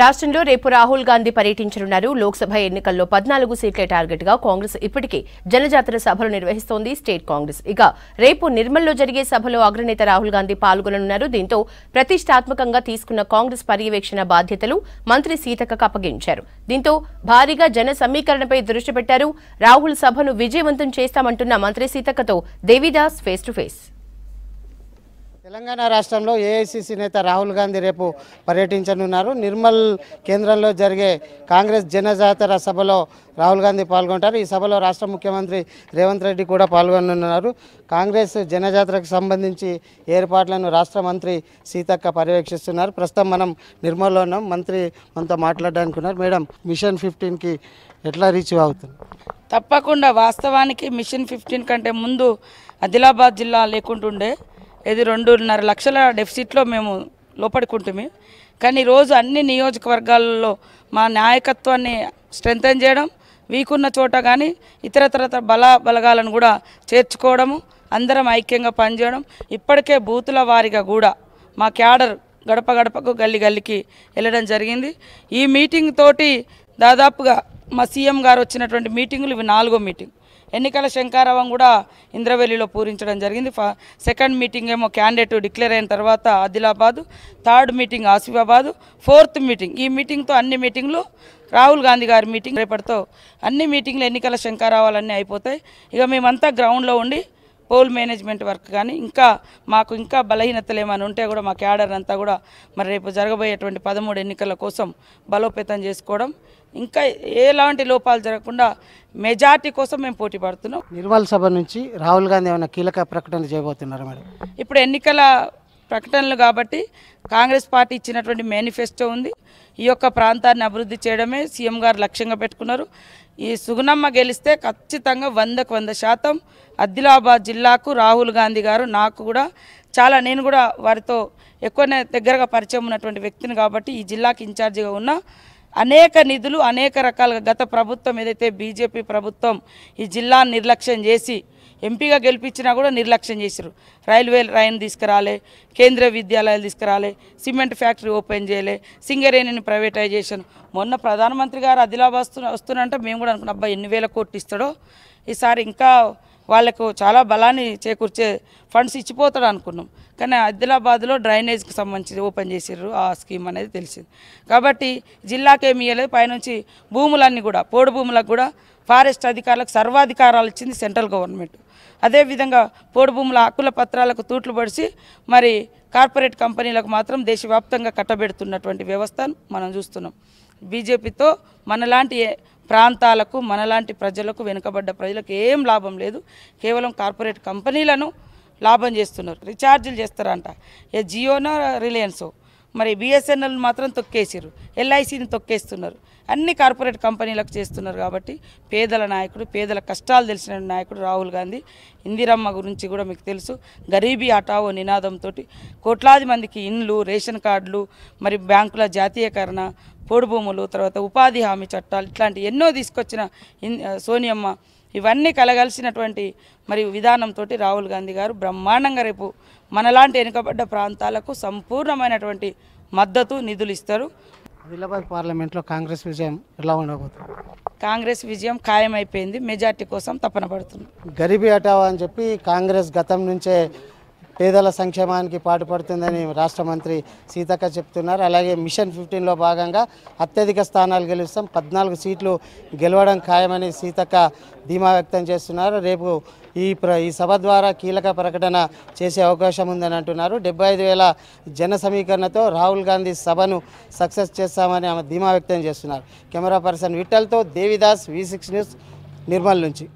రాష్ట్రంలో రేపు రాహుల్ గాంధీ పర్యటించనున్నారు లోక్సభ ఎన్నికల్లో పద్నాలుగు సీట్లే టార్గెట్ గా కాంగ్రెస్ ఇప్పటికే జనజాతర సభలు నిర్వహిస్తోంది స్టేట్ కాంగ్రెస్ ఇక రేపు నిర్మల్లో జరిగే సభలో అగ్రనేత రాహుల్ గాంధీ పాల్గొననున్నారు దీంతో ప్రతిష్టాత్మకంగా తీసుకున్న కాంగ్రెస్ పర్యవేక్షణ బాధ్యతలు మంత్రి సీతకకు అప్పగించారు దీంతో భారీగా జన సమీకరణపై దృష్టి పెట్టారు రాహుల్ సభను విజయవంతం చేస్తామంటున్న మంత్రి సీతకతో Devidas face to face Telangana రాష్ట్రంలో ఏఐసిసి నేత రాహుల్ గాంధీ రేపు పర్యటించనున్నారు నిర్మల్ కేంద్రంలో జరిగే కాంగ్రెస్ జనజాతర సభలో రాహుల్ గాంధీ పాల్గొంటారు ఈ సభలో రాష్ట్ర ముఖ్యమంత్రి రేవంత్ రెడ్డి కూడా పాల్గొనున్నారు కాంగ్రెస్ జనజాతరకు సంబంధించి ఏర్పాట్లను రాష్ట్ర మంత్రి సీతక్క పర్యవేక్షిస్తున్నారు ప్రస్తుతం మనం నిర్మల్లో ఉన్నాం మంత్రి మనతో మాట్లాడడానికి మేడం మిషన్ ఫిఫ్టీన్కి ఎట్లా రీచ్ అవుతుంది తప్పకుండా వాస్తవానికి మిషన్ ఫిఫ్టీన్ కంటే ముందు ఆదిలాబాద్ జిల్లా లేకుంటుండే ఇది రెండున్నర లక్షల డెఫిసిట్లో మేము లోపడుకుంటుంది కానీ ఈరోజు అన్ని నియోజకవర్గాల్లో మా నాయకత్వాన్ని స్ట్రెంగ్తన్ చేయడం వీకున్న చోట కానీ ఇతరతర బల బలగాలను కూడా చేర్చుకోవడము అందరం ఐక్యంగా పనిచేయడం ఇప్పటికే బూతుల వారిగా కూడా మా క్యాడర్ గడప గడపకు గల్లి గల్లికి వెళ్ళడం జరిగింది ఈ మీటింగ్ తోటి దాదాపుగా మా సీఎం గారు వచ్చినటువంటి మీటింగులు ఇవి నాలుగో మీటింగ్ ఎన్నికల శంకారావం కూడా ఇంద్రవెల్లిలో పూరించడం జరిగింది సెకండ్ మీటింగ్ ఏమో క్యాండిడేట్ డిక్లేర్ అయిన తర్వాత Adilabad third meeting Asifabad fourth meeting ఈ మీటింగ్తో అన్ని మీటింగ్లు రాహుల్ గాంధీ గారి మీటింగ్ రేపటితో అన్ని మీటింగ్లు ఎన్నికల శంకారావాలన్నీ అయిపోతాయి ఇక మేమంతా గ్రౌండ్లో ఉండి పోల్ మేనేజ్మెంట్ వర్క్ కానీ ఇంకా మాకు ఇంకా బలహీనతలు ఏమైనా ఉంటే కూడా మా క్యాడర్ అంతా కూడా మరి రేపు జరగబోయేటువంటి పదమూడు ఎన్నికల కోసం బలోపేతం చేసుకోవడం ఇంకా ఎలాంటి లోపాలు జరగకుండా మెజార్టీ కోసం మేము పోటీ పడుతున్నాం నిర్మల్ సభ నుంచి రాహుల్ గాంధీ ఏమైనా కీలక ప్రకటన చేయబోతున్నారు మేడం ఇప్పుడు ఎన్నికల ప్రకటనలు కాబట్టి కాంగ్రెస్ పార్టీ ఇచ్చినటువంటి మేనిఫెస్టో ఉంది ఈ యొక్క ప్రాంతాన్ని అభివృద్ధి చేయడమే సీఎం గారు లక్ష్యంగా పెట్టుకున్నారు ఈ సుగుణమ్మ గెలిస్తే ఖచ్చితంగా వందకు వంద శాతం ఆదిలాబాద్ జిల్లాకు రాహుల్ గాంధీ గారు నాకు కూడా చాలా నేను కూడా వారితో ఎక్కువనే దగ్గరగా పరిచయం ఉన్నటువంటి వ్యక్తిని కాబట్టి ఈ జిల్లాకి ఇన్ఛార్జిగా ఉన్న అనేక నిధులు అనేక రకాలుగా గత ప్రభుత్వం ఏదైతే బీజేపీ ప్రభుత్వం ఈ జిల్లాను నిర్లక్ష్యం చేసి ఎంపీగా గెలిపించినా కూడా నిర్లక్ష్యం చేశారు రైల్వే రైన్ తీసుకురాలే కేంద్ర విద్యాలయాలు తీసుకురాలే సిమెంట్ ఫ్యాక్టరీ ఓపెన్ చేయలే సింగరేణిని ప్రైవేటైజేషన్ మొన్న ప్రధానమంత్రి గారు ఆదిలాబాద్ వస్తున్నంటే మేము కూడా అనుకున్నాం అబ్బాయి ఎన్ని వేల కోట్లు ఇస్తాడో ఈసారి ఇంకా వాళ్ళకు చాలా బలాన్ని చేకూర్చే ఫండ్స్ ఇచ్చిపోతాడు అనుకున్నాం కానీ ఆదిలాబాద్లో డ్రైనేజ్కి సంబంధించి ఓపెన్ చేసారు ఆ స్కీమ్ అనేది తెలిసింది కాబట్టి జిల్లాకేమి ఇవ్వలేదు పైనుంచి భూములన్నీ కూడా పోడు భూములకు కూడా ఫారెస్ట్ అధికారులకు సర్వాధికారాలు ఇచ్చింది సెంట్రల్ గవర్నమెంట్ అదేవిధంగా పోడు భూముల ఆకుల పత్రాలకు తూట్లు పడిసి మరి కార్పొరేట్ కంపెనీలకు మాత్రం దేశవ్యాప్తంగా కట్టబెడుతున్నటువంటి వ్యవస్థను మనం చూస్తున్నాం బీజేపీతో మనలాంటి ప్రాంతాలకు మనలాంటి ప్రజలకు వెనుకబడ్డ ప్రజలకు ఏం లాభం లేదు కేవలం కార్పొరేట్ కంపెనీలను లాభం చేస్తున్నారు రీఛార్జీలు చేస్తారంట ఏ జియోనో రిలయన్సో మరి బిఎస్ఎన్ఎల్ మాత్రం తొక్కేసారు ఎల్ఐసిని తొక్కేస్తున్నారు అన్ని కార్పొరేట్ కంపెనీలకు చేస్తున్నారు కాబట్టి పేదల నాయకుడు పేదల కష్టాలు తెలిసిన నాయకుడు రాహుల్ గాంధీ ఇందిరమ్మ గురించి కూడా మీకు తెలుసు గరీబీ హఠావో నినాదంతో కోట్లాది మందికి ఇండ్లు రేషన్ కార్డులు మరి బ్యాంకుల జాతీయకరణ పోడు భూములు తర్వాత ఉపాధి హామీ చట్టాలు ఇట్లాంటి ఎన్నో తీసుకొచ్చిన సోనియమ్మ ఇవన్నీ కలగలిసినటువంటి మరి విధానంతో రాహుల్ గాంధీ గారు బ్రహ్మాండంగా రేపు మనలాంటి వెనుకబడ్డ ప్రాంతాలకు సంపూర్ణమైనటువంటి మద్దతు నిధులు ఇస్తారు ఆదిలాబాద్ పార్లమెంట్లో కాంగ్రెస్ విజయం ఎలా ఉండబోతుంది కాంగ్రెస్ విజయం ఖాయమైపోయింది మెజార్టీ కోసం తప్పన పడుతుంది గరీబీ అటావా అని చెప్పి కాంగ్రెస్ గతం నుంచే పేదల సంక్షేమానికి పాటుపడుతుందని రాష్ట్ర మంత్రి సీతక్క చెప్తున్నారు అలాగే మిషన్ ఫిఫ్టీన్లో భాగంగా అత్యధిక స్థానాలు గెలుస్తాం పద్నాలుగు సీట్లు గెలవడం ఖాయమని సీతక్క ధీమా వ్యక్తం చేస్తున్నారు రేపు ఈ ప్ర ఈ సభ ద్వారా కీలక ప్రకటన చేసే అవకాశం ఉందని అంటున్నారు డెబ్బై ఐదు వేల జన సమీకరణతో రాహుల్ గాంధీ సభను సక్సెస్ చేస్తామని ఆమె ధీమా వ్యక్తం చేస్తున్నారు కెమెరా పర్సన్ విఠల్తో Devidas V six news Nirmal నుంచి